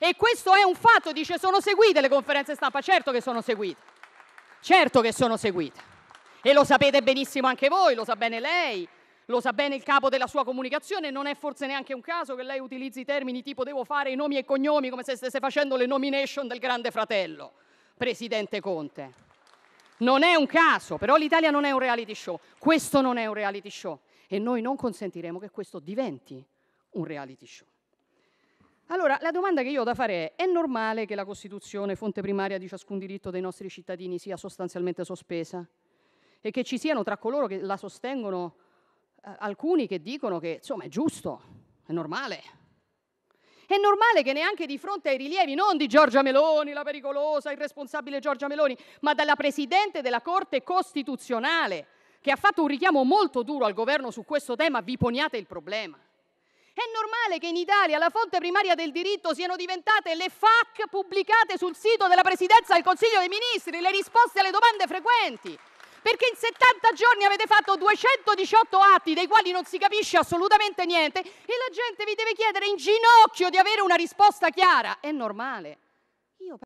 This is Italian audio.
E questo è un fatto, dice sono seguite le conferenze stampa, certo che sono seguite, certo che sono seguite. E lo sapete benissimo anche voi, lo sa bene lei, lo sa bene il capo della sua comunicazione, non è forse neanche un caso che lei utilizzi termini tipo devo fare i nomi e cognomi come se stesse facendo le nomination del grande fratello, Presidente Conte. Non è un caso, però l'Italia non è un reality show, questo non è un reality show e noi non consentiremo che questo diventi un reality show. Allora, la domanda che io ho da fare è, è normale che la Costituzione, fonte primaria di ciascun diritto dei nostri cittadini, sia sostanzialmente sospesa? E che ci siano tra coloro che la sostengono eh, alcuni che dicono che, insomma, è giusto, è normale. È normale che neanche di fronte ai rilievi non di Giorgia Meloni, la pericolosa, irresponsabile Giorgia Meloni, ma dalla Presidente della Corte Costituzionale, che ha fatto un richiamo molto duro al governo su questo tema, vi poniate il problema. È normale che in Italia la fonte primaria del diritto siano diventate le FAC pubblicate sul sito della Presidenza del Consiglio dei Ministri, le risposte alle domande frequenti. Perché in 70 giorni avete fatto 218 atti dei quali non si capisce assolutamente niente e la gente vi deve chiedere in ginocchio di avere una risposta chiara. È normale.